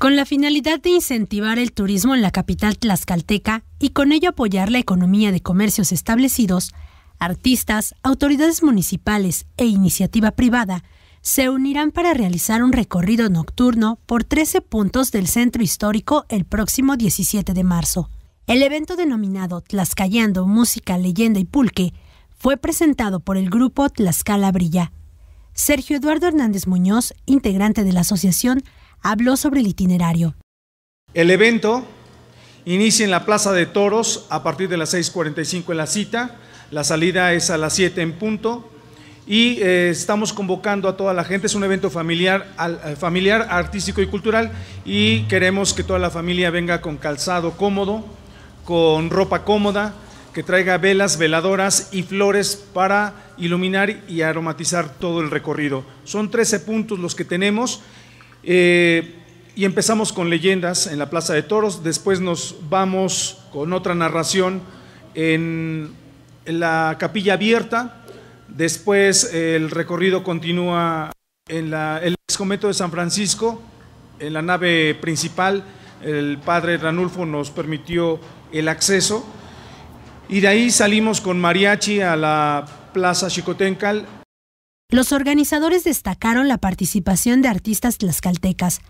Con la finalidad de incentivar el turismo en la capital tlaxcalteca y con ello apoyar la economía de comercios establecidos, artistas, autoridades municipales e iniciativa privada se unirán para realizar un recorrido nocturno por 13 puntos del centro histórico el próximo 17 de marzo. El evento denominado Tlaxcayando Música, Leyenda y Pulque fue presentado por el grupo Tlaxcala Brilla. Sergio Eduardo Hernández Muñoz, integrante de la asociación, habló sobre el itinerario. El evento inicia en la Plaza de Toros a partir de las 6.45 en la cita, la salida es a las 7 en punto y eh, estamos convocando a toda la gente, es un evento familiar, eh, familiar, artístico y cultural y queremos que toda la familia venga con calzado cómodo, con ropa cómoda, que traiga velas, veladoras y flores para iluminar y aromatizar todo el recorrido. Son 13 puntos los que tenemos eh, y empezamos con leyendas en la Plaza de Toros, después nos vamos con otra narración en la capilla abierta, después eh, el recorrido continúa en el excometo de San Francisco, en la nave principal, el padre Ranulfo nos permitió el acceso, y de ahí salimos con mariachi a la Plaza Chicotencal los organizadores destacaron la participación de artistas tlaxcaltecas,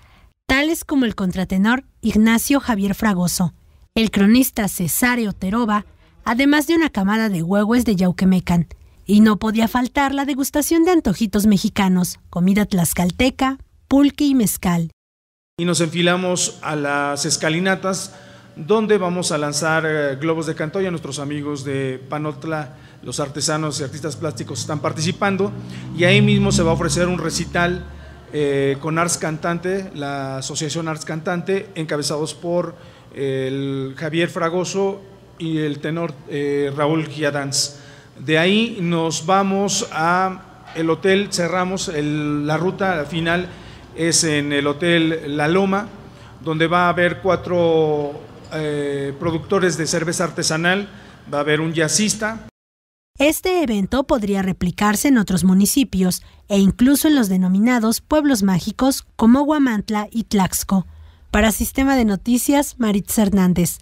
tales como el contratenor Ignacio Javier Fragoso, el cronista Cesare Teroba, además de una camada de huevos de Yauquemecan. Y no podía faltar la degustación de antojitos mexicanos, comida tlaxcalteca, pulque y mezcal. Y nos enfilamos a las escalinatas donde vamos a lanzar eh, globos de Cantoya. Nuestros amigos de Panotla, los artesanos y artistas plásticos están participando y ahí mismo se va a ofrecer un recital eh, con Arts Cantante, la Asociación Arts Cantante, encabezados por eh, el Javier Fragoso y el tenor Raúl Giadanz. De ahí nos vamos a el hotel, cerramos la ruta final es en el hotel La Loma, donde va a haber cuatro eh, productores de cerveza artesanal, va a haber un jazzista. Este evento podría replicarse en otros municipios e incluso en los denominados pueblos mágicos como Guamantla y Tlaxco. Para Sistema de Noticias, Maritz Hernández.